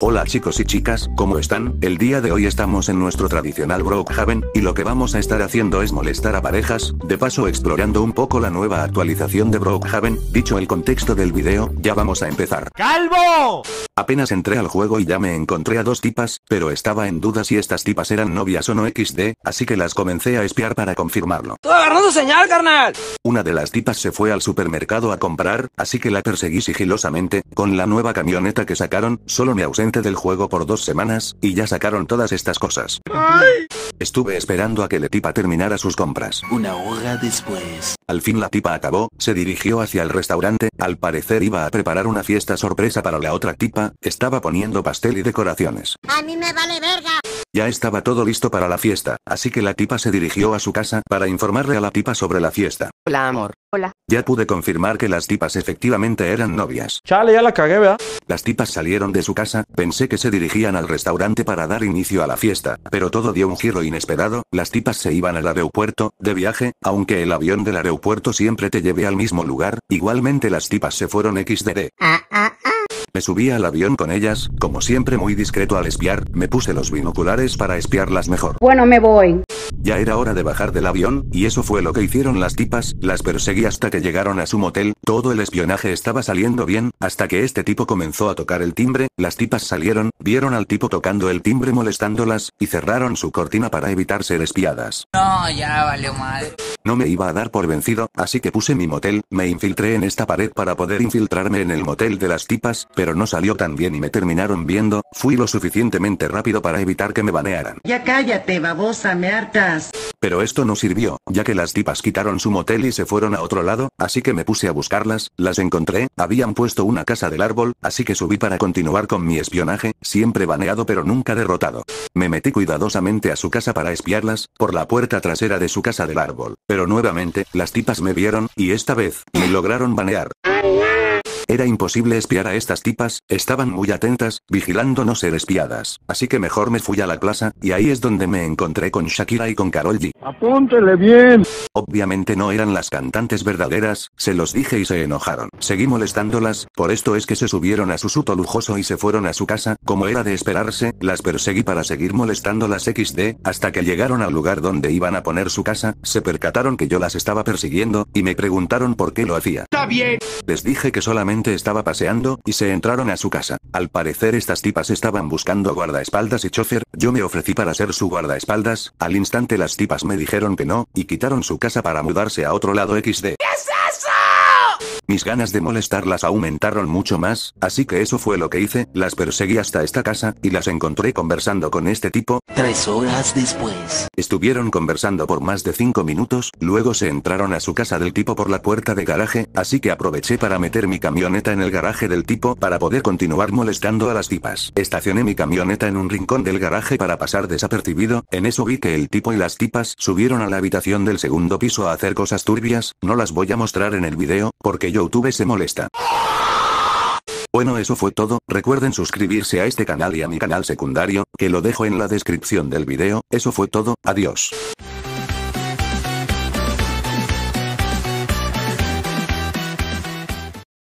Hola chicos y chicas, ¿cómo están? El día de hoy estamos en nuestro tradicional Brookhaven, y lo que vamos a estar haciendo es molestar a parejas, de paso explorando un poco la nueva actualización de Brookhaven, dicho el contexto del video, ya vamos a empezar. ¡Calvo! Apenas entré al juego y ya me encontré a dos tipas, pero estaba en duda si estas tipas eran novias o no XD, así que las comencé a espiar para confirmarlo. ¡Todo agarrando señal, carnal! Una de las tipas se fue al supermercado a comprar, así que la perseguí sigilosamente, con la nueva camioneta que sacaron, solo me ausente del juego por dos semanas, y ya sacaron todas estas cosas. ¡Ay! Estuve esperando a que la tipa terminara sus compras. Una hora después. Al fin la tipa acabó, se dirigió hacia el restaurante, al parecer iba a preparar una fiesta sorpresa para la otra tipa, estaba poniendo pastel y decoraciones. A mí me vale verga. Ya estaba todo listo para la fiesta, así que la tipa se dirigió a su casa para informarle a la tipa sobre la fiesta. Hola, amor. Hola. Ya pude confirmar que las tipas efectivamente eran novias. Chale, ya la cagué, ¿verdad? Las tipas salieron de su casa, pensé que se dirigían al restaurante para dar inicio a la fiesta, pero todo dio un giro inesperado, las tipas se iban al aeropuerto, de viaje, aunque el avión del aeropuerto siempre te lleve al mismo lugar, igualmente las tipas se fueron XDD. Ah, ah, ah subí al avión con ellas, como siempre muy discreto al espiar, me puse los binoculares para espiarlas mejor. Bueno, me voy. Ya era hora de bajar del avión, y eso fue lo que hicieron las tipas, las perseguí hasta que llegaron a su motel, todo el espionaje estaba saliendo bien, hasta que este tipo comenzó a tocar el timbre, las tipas salieron, vieron al tipo tocando el timbre molestándolas, y cerraron su cortina para evitar ser espiadas. No, ya valió mal. No me iba a dar por vencido, así que puse mi motel, me infiltré en esta pared para poder infiltrarme en el motel de las tipas, pero no salió tan bien y me terminaron viendo, fui lo suficientemente rápido para evitar que me banearan. Ya cállate babosa, me hartas. Pero esto no sirvió, ya que las tipas quitaron su motel y se fueron a otro lado, así que me puse a buscarlas, las encontré, habían puesto una casa del árbol, así que subí para continuar con mi espionaje, siempre baneado pero nunca derrotado. Me metí cuidadosamente a su casa para espiarlas, por la puerta trasera de su casa del árbol. Pero nuevamente, las tipas me vieron, y esta vez, me lograron banear. Era imposible espiar a estas tipas, estaban muy atentas, vigilando no ser espiadas. Así que mejor me fui a la plaza, y ahí es donde me encontré con Shakira y con Karol G. ¡Apúntele bien! Obviamente no eran las cantantes verdaderas, se los dije y se enojaron. Seguí molestándolas, por esto es que se subieron a su suto lujoso y se fueron a su casa, como era de esperarse, las perseguí para seguir molestándolas XD, hasta que llegaron al lugar donde iban a poner su casa, se percataron que yo las estaba persiguiendo, y me preguntaron por qué lo hacía. ¡Está bien! Les dije que solamente estaba paseando, y se entraron a su casa. Al parecer estas tipas estaban buscando guardaespaldas y chofer, yo me ofrecí para ser su guardaespaldas, al instante las tipas me dijeron que no, y quitaron su casa para mudarse a otro lado XD. ¿Qué es eso? Mis ganas de molestarlas aumentaron mucho más, así que eso fue lo que hice, las perseguí hasta esta casa, y las encontré conversando con este tipo. Tres horas después. Estuvieron conversando por más de cinco minutos, luego se entraron a su casa del tipo por la puerta de garaje, así que aproveché para meter mi camioneta en el garaje del tipo para poder continuar molestando a las tipas. Estacioné mi camioneta en un rincón del garaje para pasar desapercibido, en eso vi que el tipo y las tipas subieron a la habitación del segundo piso a hacer cosas turbias, no las voy a mostrar en el video, porque yo Youtube se molesta. Bueno eso fue todo, recuerden suscribirse a este canal y a mi canal secundario, que lo dejo en la descripción del video, eso fue todo, adiós.